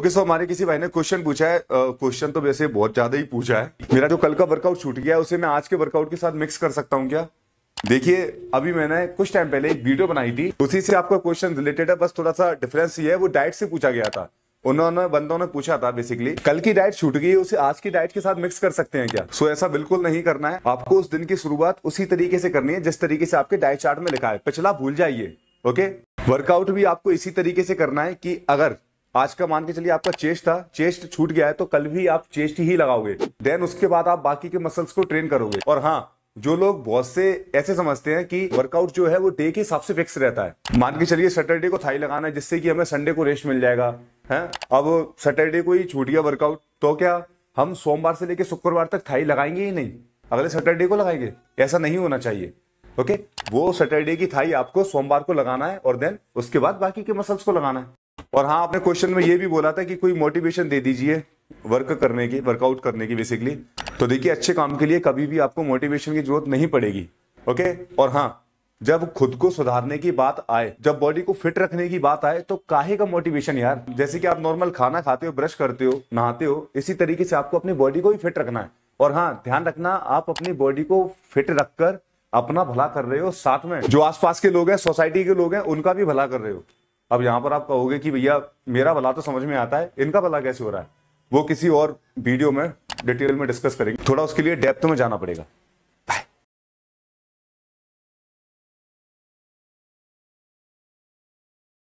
okay so हमारे किसी भाई ने क्वेश्चन पूछा है क्वेश्चन तो वैसे बहुत ज्यादा ही पूछा है मेरा जो कल का वर्कआउट छूट गया है उसे मैं आज के वर्कआउट के साथ मिक्स कर सकता हूँ क्या देखिए अभी मैंने कुछ टाइम पहले एक वीडियो बनाई थी उसी से आपका क्वेश्चन रिलेटेड है बस थोड़ा सा डिफरेंस ये है वो डाइट से पूछा गया था उन्होंने बंदों ने पूछा था बेसिकली कल की डाइट छूट गई उसे आज की डाइट के साथ मिक्स कर सकते हैं क्या सो so, ऐसा बिल्कुल नहीं करना है आपको उस दिन की शुरुआत उसी तरीके से करनी है जिस तरीके से आपके डाइट चार्ट में लिखा है पिछला भूल जाइए ओके वर्कआउट भी आपको इसी तरीके से करना है कि अगर आज का मान के चलिए आपका चेस्ट था चेस्ट छूट गया है तो कल भी आप चेस्ट ही लगाओगे देन उसके बाद आप बाकी के मसल्स को ट्रेन करोगे और हाँ जो लोग बहुत से ऐसे समझते हैं कि वर्कआउट जो है वो डे के हिसाब से फिक्स रहता है मान के चलिए सैटरडे को थाई लगाना है जिससे कि हमें संडे को रेस्ट मिल जाएगा है अब सैटरडे को ही छूट गया वर्कआउट तो क्या हम सोमवार से लेकर शुक्रवार तक थाई लगाएंगे ही नहीं अगले सैटरडे को लगाएंगे ऐसा नहीं होना चाहिए ओके वो सैटरडे की थाई आपको सोमवार को लगाना है और देन उसके बाद बाकी के मसल्स को लगाना है और हाँ आपने क्वेश्चन में ये भी बोला था कि कोई मोटिवेशन दे दीजिए वर्क करने की वर्कआउट करने की बेसिकली तो देखिए अच्छे काम के लिए कभी भी आपको मोटिवेशन की जरूरत नहीं पड़ेगी ओके और हाँ जब खुद को सुधारने की बात आए जब बॉडी को फिट रखने की बात आए तो काहे का मोटिवेशन यार जैसे कि आप नॉर्मल खाना खाते हो ब्रश करते हो नहाते हो इसी तरीके से आपको अपनी बॉडी को भी फिट रखना है और हाँ ध्यान रखना आप अपनी बॉडी को फिट रखकर अपना भला कर रहे हो साथ में जो आसपास के लोग हैं सोसाइटी के लोग हैं उनका भी भला कर रहे हो अब यहां पर आप कहोगे कि भैया मेरा भला तो समझ में आता है इनका भला कैसे हो रहा है वो किसी और वीडियो में डिटेल में डिस्कस करेंगे थोड़ा उसके लिए डेप्थ में जाना पड़ेगा